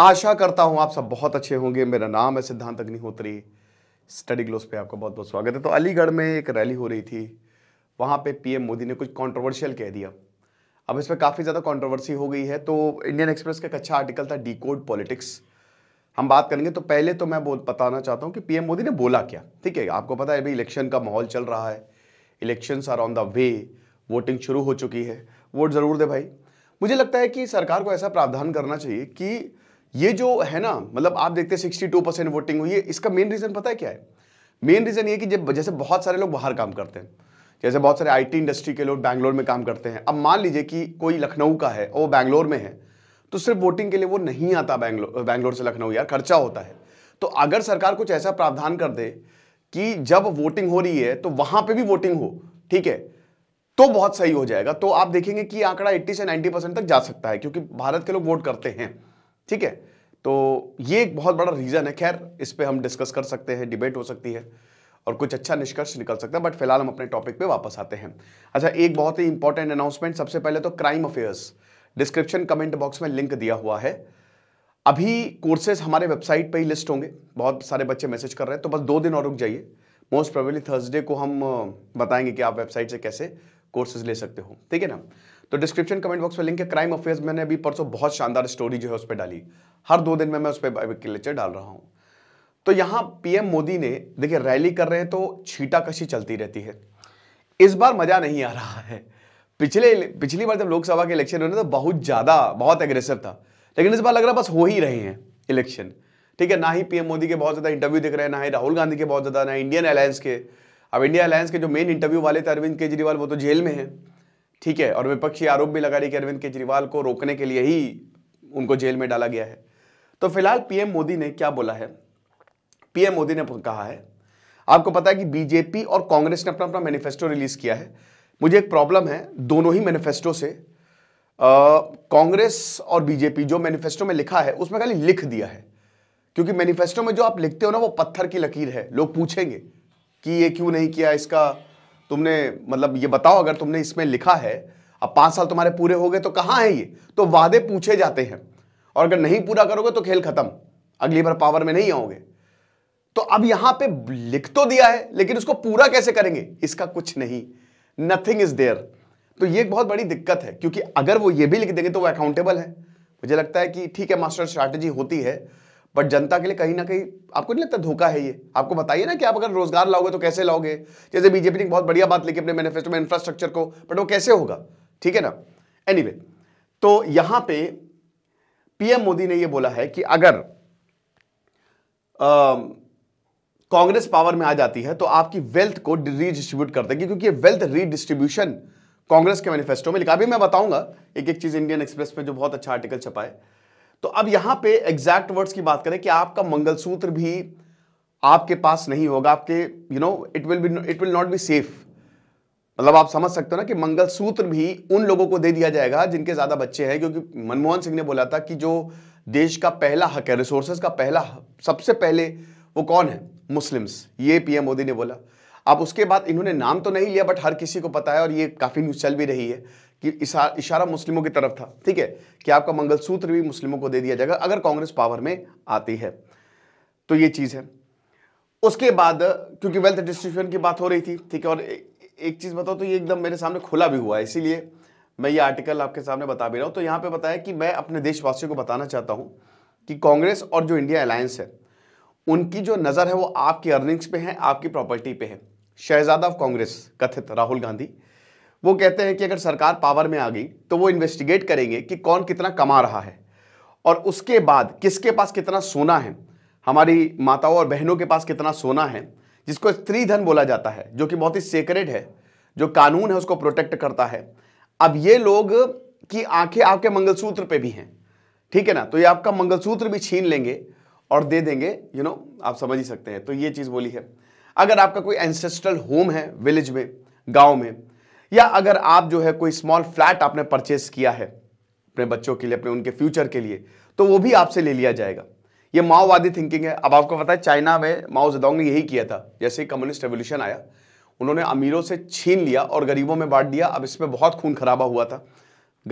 आशा करता हूं आप सब बहुत अच्छे होंगे मेरा नाम है सिद्धांत अग्निहोत्री स्टडी ग्लोस पे आपका बहुत बहुत स्वागत है तो अलीगढ़ में एक रैली हो रही थी वहाँ पे पीएम मोदी ने कुछ कंट्रोवर्शियल कह दिया अब इस पर काफ़ी ज़्यादा कंट्रोवर्सी हो गई है तो इंडियन एक्सप्रेस का एक अच्छा आर्टिकल था डी कोड पॉलिटिक्स हम बात करेंगे तो पहले तो मैं बताना चाहता हूँ कि पीएम मोदी ने बोला क्या ठीक है आपको पता है अभी इलेक्शन का माहौल चल रहा है elections are on the way voting शुरू हो चुकी है वोट ज़रूर दे भाई मुझे लगता है कि सरकार को ऐसा प्रावधान करना चाहिए कि ये जो है ना मतलब आप देखते हैं सिक्सटी टू परसेंट वोटिंग हुई है इसका मेन रीज़न पता है क्या है मेन रीज़न ये कि जब जैसे बहुत सारे लोग बाहर काम करते हैं जैसे बहुत सारे आईटी इंडस्ट्री के लोग बैंगलोर में काम करते हैं अब मान लीजिए कि कोई लखनऊ का है वो बैंगलोर में है तो सिर्फ वोटिंग के लिए वो नहीं आता बैंगलोर बैंगलोर से लखनऊ यार खर्चा होता है तो अगर सरकार कुछ ऐसा प्रावधान कर दे कि जब वोटिंग हो रही है तो वहां पर भी वोटिंग हो ठीक है तो बहुत सही हो जाएगा तो आप देखेंगे कि आंकड़ा 80 से 90 परसेंट तक जा सकता है क्योंकि भारत के लोग वोट करते हैं ठीक है तो ये एक बहुत बड़ा रीज़न है खैर इस पर हम डिस्कस कर सकते हैं डिबेट हो सकती है और कुछ अच्छा निष्कर्ष निकल सकता है बट फिलहाल हम अपने टॉपिक पे वापस आते हैं अच्छा एक बहुत ही इंपॉर्टेंट अनाउंसमेंट सबसे पहले तो crime affairs description comment box में लिंक दिया हुआ है अभी कोर्सेज हमारे वेबसाइट पे ही लिस्ट होंगे बहुत सारे बच्चे मैसेज कर रहे हैं तो बस दो दिन और रुक जाइए मोस्ट प्रोबेबली थर्सडे को हम बताएंगे कि आप वेबसाइट से कैसे कोर्सेज ले सकते हो ठीक है ना तो डिस्क्रिप्शन कमेंट बॉक्स में लिंक है क्राइम अफेयर्स मैंने अभी परसों बहुत शानदार स्टोरी जो है उस पर डाली हर दो दिन में मैं उस पर लेक्चर डाल रहा हूँ तो यहाँ पीएम मोदी ने देखिए रैली कर रहे हैं तो छीटा कशी चलती रहती है इस बार मजा नहीं आ रहा है पिछले पिछली बार जब लोकसभा के इलेक्शन हुए तो बहुत ज़्यादा बहुत एग्रेसिव था लेकिन इस बार लग रहा बस हो ही रहे हैं इलेक्शन ठीक है ना ही पीएम मोदी के बहुत ज़्यादा इंटरव्यू दिख रहे हैं ना ही राहुल गांधी के बहुत ज़्यादा ना इंडियन अलायंस के अब इंडिया अलायंस के जो मेन इंटरव्यू वाले थे अरविंद केजरीवाल वो तो जेल में हैं ठीक है और विपक्षी आरोप भी लगा रही कि अरविंद केजरीवाल को रोकने के लिए ही उनको जेल में डाला गया है तो फिलहाल पीएम मोदी ने क्या बोला है पीएम मोदी ने कहा है आपको पता है कि बीजेपी और कांग्रेस ने अपना अपना मैनिफेस्टो रिलीज किया है मुझे एक प्रॉब्लम है दोनों ही मैनिफेस्टो से कांग्रेस और बीजेपी जो मैनिफेस्टो में लिखा है उसमें खाली लिख दिया है क्योंकि मैनिफेस्टो में जो आप लिखते हो ना वो पत्थर की लकीर है लोग पूछेंगे कि ये क्यों नहीं किया इसका तुमने मतलब ये बताओ अगर तुमने इसमें लिखा है अब पांच साल तुम्हारे पूरे हो गए तो कहां है ये तो वादे पूछे जाते हैं और अगर नहीं पूरा करोगे तो खेल खत्म अगली बार पावर में नहीं आओगे तो अब यहां पे लिख तो दिया है लेकिन उसको पूरा कैसे करेंगे इसका कुछ नहीं नथिंग इज देयर तो ये एक बहुत बड़ी दिक्कत है क्योंकि अगर वो ये भी लिख देंगे तो वो अकाउंटेबल है मुझे लगता है कि ठीक है मास्टर स्ट्रैटेजी होती है बट जनता के लिए कहीं ना कहीं आपको नहीं लगता धोखा है ये आपको बताइए ना कि आप अगर रोजगार लाओगे तो कैसे लाओगे जैसे बीजेपी ने बहुत बढ़िया बात लिखी अपने मैनिफेस्टो में इंफ्रास्ट्रक्चर को बट वो कैसे होगा ठीक है ना एनी तो यहां पर पीएम मोदी ने यह बोला है कि अगर कांग्रेस पावर में आ जाती है तो आपकी वेल्थ को रीडिस्ट्रीब्यूट कर देगी क्योंकि ये वेल्थ रीडिस्ट्रीब्यूशन कांग्रेस के मैनिफेस्टो में लिखा अभी मैं बताऊंगा एक एक चीज इंडियन एक्सप्रेस में जो बहुत अच्छा आर्टिकल छपा है तो अब यहां पे एग्जैक्ट वर्ड्स की बात करें कि आपका मंगलसूत्र भी आपके पास नहीं होगा आपके you know it will be it will not be safe मतलब आप समझ सकते हो ना कि मंगलसूत्र भी उन लोगों को दे दिया जाएगा जिनके ज़्यादा बच्चे हैं क्योंकि मनमोहन सिंह ने बोला था कि जो देश का पहला हक है रिसोर्सेज का पहला सबसे पहले वो कौन है मुस्लिम्स ये पीएम मोदी ने बोला अब उसके बाद इन्होंने नाम तो नहीं लिया बट हर किसी को पता है और ये काफ़ी न्यूज़ चल भी रही है कि इशारा, इशारा मुस्लिमों की तरफ था ठीक है कि आपका मंगलसूत्र भी मुस्लिमों को दे दिया जाएगा अगर कांग्रेस पावर में आती है तो ये चीज़ है उसके बाद क्योंकि वेल्थ डिस्ट्रीब्यूशन की बात हो रही थी ठीक है और एक चीज़ बताओ तो ये एकदम मेरे सामने खुला भी हुआ है इसीलिए मैं ये आर्टिकल आपके सामने बता भी रहा हूं तो यहां पे बताया कि मैं अपने देशवासियों को बताना चाहता हूं कि कांग्रेस और जो इंडिया अलायंस है उनकी जो नज़र है वो आपकी अर्निंग्स पे है आपकी प्रॉपर्टी पे है शहजादा ऑफ कांग्रेस कथित राहुल गांधी वो कहते हैं कि अगर सरकार पावर में आ गई तो वो इन्वेस्टिगेट करेंगे कि कौन कितना कमा रहा है और उसके बाद किसके पास कितना सोना है हमारी माताओं और बहनों के पास कितना सोना है जिसको स्त्री धन बोला जाता है जो कि बहुत ही सेक्रेड है जो कानून है उसको प्रोटेक्ट करता है अब ये लोग की आंखें आपके मंगलसूत्र पे भी हैं ठीक है ना तो ये आपका मंगलसूत्र भी छीन लेंगे और दे देंगे यू you नो know, आप समझ ही सकते हैं तो ये चीज़ बोली है अगर आपका कोई एंसेस्ट्रल होम है विलेज में गाँव में या अगर आप जो है कोई स्मॉल फ्लैट आपने परचेस किया है अपने बच्चों के लिए अपने उनके फ्यूचर के लिए तो वो भी आपसे ले लिया जाएगा ये माओवादी थिंकिंग है अब आपको पता है चाइना में माओ जदोंग ने यही किया था जैसे ही कम्युनिस्ट रेवोल्यूशन आया उन्होंने अमीरों से छीन लिया और गरीबों में बांट दिया अब इसमें बहुत खून खराबा हुआ था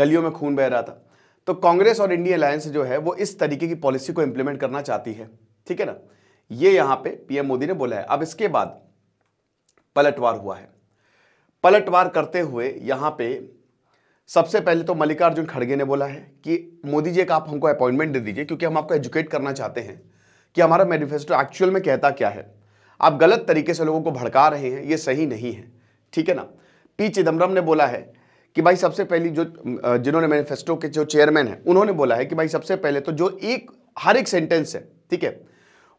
गलियों में खून बह रहा था तो कांग्रेस और इंडिया अलायंस जो है वो इस तरीके की पॉलिसी को इम्प्लीमेंट करना चाहती है ठीक है ना ये यहाँ पे पीएम मोदी ने बोला है अब इसके बाद पलटवार हुआ है पलटवार करते हुए यहाँ पे सबसे पहले तो मल्लिकार्जुन खड़गे ने बोला है कि मोदी जी एक आप हमको अपॉइंटमेंट दे दीजिए क्योंकि हम आपको एजुकेट करना चाहते हैं कि हमारा मैनिफेस्टो एक्चुअल में कहता क्या है आप गलत तरीके से लोगों को भड़का रहे हैं ये सही नहीं है ठीक है ना पी चिदम्बरम ने बोला है कि भाई सबसे पहली जो जिन्होंने मैनिफेस्टो के जो चेयरमैन हैं उन्होंने बोला है कि भाई सबसे पहले तो जो एक हर एक सेंटेंस है ठीक है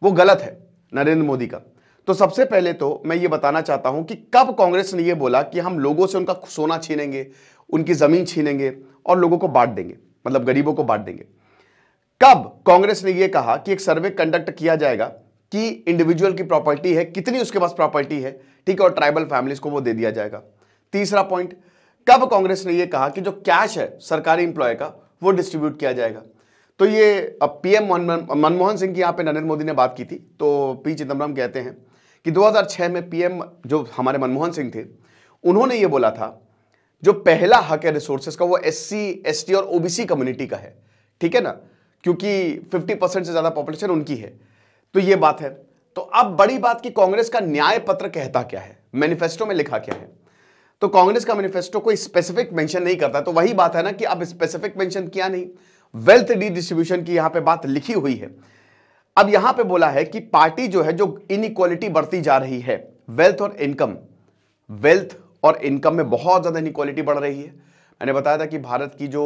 वो गलत है नरेंद्र मोदी का तो सबसे पहले तो मैं ये बताना चाहता हूं कि कब कांग्रेस ने यह बोला कि हम लोगों से उनका सोना छीनेंगे उनकी जमीन छीनेंगे और लोगों को बांट देंगे मतलब गरीबों को बांट देंगे कब कांग्रेस ने यह कहा कि एक सर्वे कंडक्ट किया जाएगा कि इंडिविजुअल की प्रॉपर्टी है कितनी उसके पास प्रॉपर्टी है ठीक है और ट्राइबल फैमिलीज को वो दे दिया जाएगा तीसरा पॉइंट कब कांग्रेस ने यह कहा कि जो कैश है सरकारी इंप्लॉय का वो डिस्ट्रीब्यूट किया जाएगा तो ये अब पीएम मनमोहन सिंह की यहां पे नरेंद्र मोदी ने बात की थी तो पी चिदम्बरम कहते हैं कि 2006 में पीएम जो हमारे मनमोहन सिंह थे उन्होंने ये बोला था जो पहला हक है रिसोर्सेज का वो एससी एसटी और ओबीसी कम्युनिटी का है ठीक है ना क्योंकि 50 परसेंट से ज़्यादा पॉपुलेशन उनकी है तो ये बात है तो अब बड़ी बात कि कांग्रेस का न्याय पत्र कहता क्या है मैनिफेस्टो में लिखा क्या है तो कांग्रेस का मैनिफेस्टो कोई स्पेसिफिक मेंशन नहीं करता तो वही बात है ना कि अब स्पेसिफिक मेंशन किया नहीं वेल्थ डिस्ट्रीब्यूशन की यहां पे बात लिखी हुई है अब यहां पे बोला है कि पार्टी जो है जो इनइक्वालिटी बढ़ती जा रही है वेल्थ और इनकम वेल्थ और इनकम में बहुत ज़्यादा इनक्वालिटी बढ़ रही है मैंने बताया था कि भारत की जो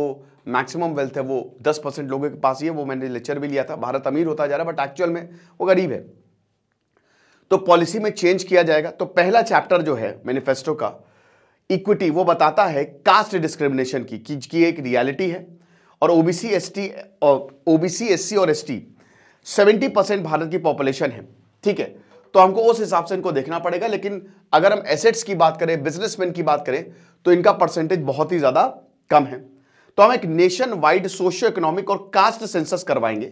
मैक्सिमम वेल्थ है वो 10 परसेंट लोगों के पास ही है वो मैंने लेक्चर भी लिया था भारत अमीर होता जा रहा है बट एक्चुअल में वो गरीब है तो पॉलिसी में चेंज किया जाएगा तो पहला चैप्टर जो है मैनिफेस्टो का इक्विटी वो बताता है कास्ट डिस्क्रिमिनेशन की की एक रियालिटी है और ओबीसी और ओबीसी एस और एस सेवेंटी परसेंट भारत की पॉपुलेशन है ठीक है तो हमको उस हिसाब से इनको देखना पड़ेगा लेकिन अगर हम एसेट्स की बात करें बिजनेसमैन की बात करें तो इनका परसेंटेज बहुत ही ज़्यादा कम है तो हम एक नेशन वाइड सोशियो इकोनॉमिक और कास्ट सेंसस करवाएंगे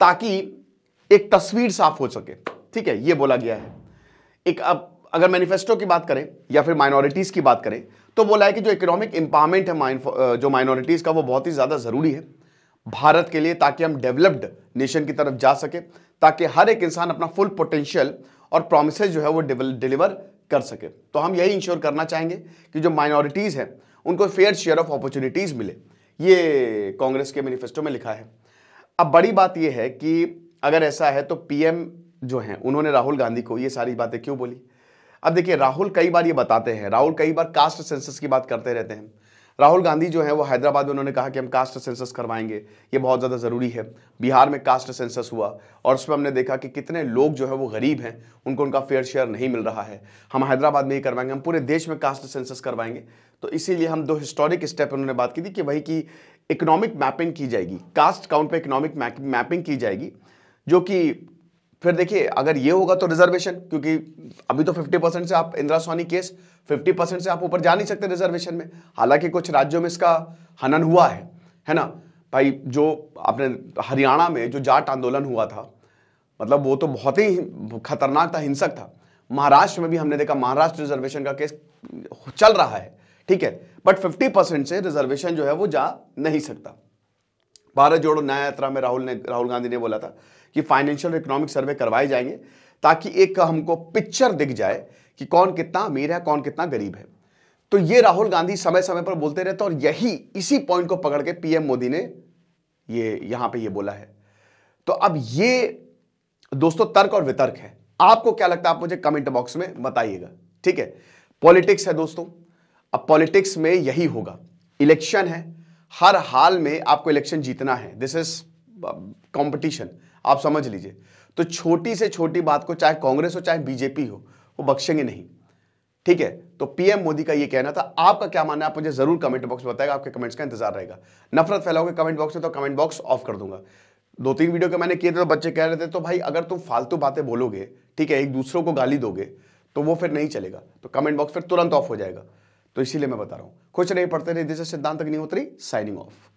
ताकि एक तस्वीर साफ हो सके ठीक है यह बोला गया है एक अब अगर मैनिफेस्टो की बात करें या फिर माइनॉरिटीज़ की बात करें तो बोला है कि जो इकोनॉमिक इंपावरमेंट है जो माइनॉरिटीज़ का वो बहुत ही ज़्यादा ज़रूरी है भारत के लिए ताकि हम डेवलप्ड नेशन की तरफ जा सके ताकि हर एक इंसान अपना फुल पोटेंशियल और प्रोमिस जो है वो डिलीवर कर सके तो हम यही इंश्योर करना चाहेंगे कि जो माइनॉरिटीज़ हैं उनको फेयर शेयर ऑफ अपॉर्चुनिटीज़ मिले ये कांग्रेस के मैनिफेस्टो में लिखा है अब बड़ी बात यह है कि अगर ऐसा है तो पीएम जो हैं उन्होंने राहुल गांधी को ये सारी बातें क्यों बोली अब देखिए राहुल कई बार ये बताते हैं राहुल कई बार कास्ट सेंसस की बात करते रहते हैं राहुल गांधी जो है वो हैदराबाद में उन्होंने कहा कि हम कास्ट सेंसस करवाएंगे ये बहुत ज़्यादा ज़रूरी है बिहार में कास्ट सेंसस हुआ और उसमें हमने देखा कि कितने लोग जो है वो गरीब हैं उनको उनका फेयर शेयर नहीं मिल रहा है हम हैदराबाद में ही करवाएंगे हम पूरे देश में कास्ट सेंसस करवाएंगे तो इसीलिए हम दो हिस्टोरिक स्टेप उन्होंने बात की थी कि वही की इकोनॉमिक मैपिंग की जाएगी कास्ट काउंट पर इकोनॉमिक मैपिंग की जाएगी जो कि फिर देखिए अगर ये होगा तो रिजर्वेशन क्योंकि अभी तो 50 परसेंट से आप इंदिरा सोनी केस 50 परसेंट से आप ऊपर जा नहीं सकते रिजर्वेशन में हालांकि कुछ राज्यों में इसका हनन हुआ है है ना भाई जो आपने हरियाणा में जो जाट आंदोलन हुआ था मतलब वो तो बहुत ही खतरनाक था हिंसक था महाराष्ट्र में भी हमने देखा महाराष्ट्र रिजर्वेशन का केस चल रहा है ठीक है बट फिफ्टी परसेंट से रिजर्वेशन जो है वो जा नहीं सकता भारत जोड़ो न्याय यात्रा में राहुल ने राहुल गांधी ने बोला था कि फाइनेंशियल इकोनॉमिक सर्वे करवाए जाएंगे ताकि एक हमको पिक्चर दिख जाए कि कौन कितना अमीर है कौन कितना गरीब है तो ये राहुल गांधी समय समय पर बोलते रहते और यही इसी पॉइंट को पकड़ के पीएम मोदी ने ये यहां पे ये बोला है तो अब ये दोस्तों तर्क और वितर्क है आपको क्या लगता है आप मुझे कमेंट बॉक्स में बताइएगा ठीक है पॉलिटिक्स है दोस्तों अब पॉलिटिक्स में यही होगा इलेक्शन है हर हाल में आपको इलेक्शन जीतना है दिस इज कॉम्पिटिशन आप समझ लीजिए तो छोटी से छोटी बात को चाहे कांग्रेस हो चाहे बीजेपी हो वो बख्शेंगे नहीं ठीक है तो पीएम मोदी का ये कहना था आपका क्या मानना है आप मुझे जरूर कमेंट बॉक्स में बताएगा आपके कमेंट्स का इंतजार रहेगा नफरत फैलाओगे कमेंट बॉक्स में तो कमेंट बॉक्स ऑफ कर दूंगा दो तीन वीडियो के मैंने किए थे तो बच्चे कह रहे थे तो भाई अगर तुम फालतू बातें बोलोगे ठीक है एक दूसरों को गाली दोगे तो वो फिर नहीं चलेगा तो कमेंट बॉक्स फिर तुरंत ऑफ हो जाएगा तो इसीलिए मैं बता रहा हूँ खुश नहीं पढ़ते नहीं जैसे सिद्धांत अग्निहोत्री साइनिंग ऑफ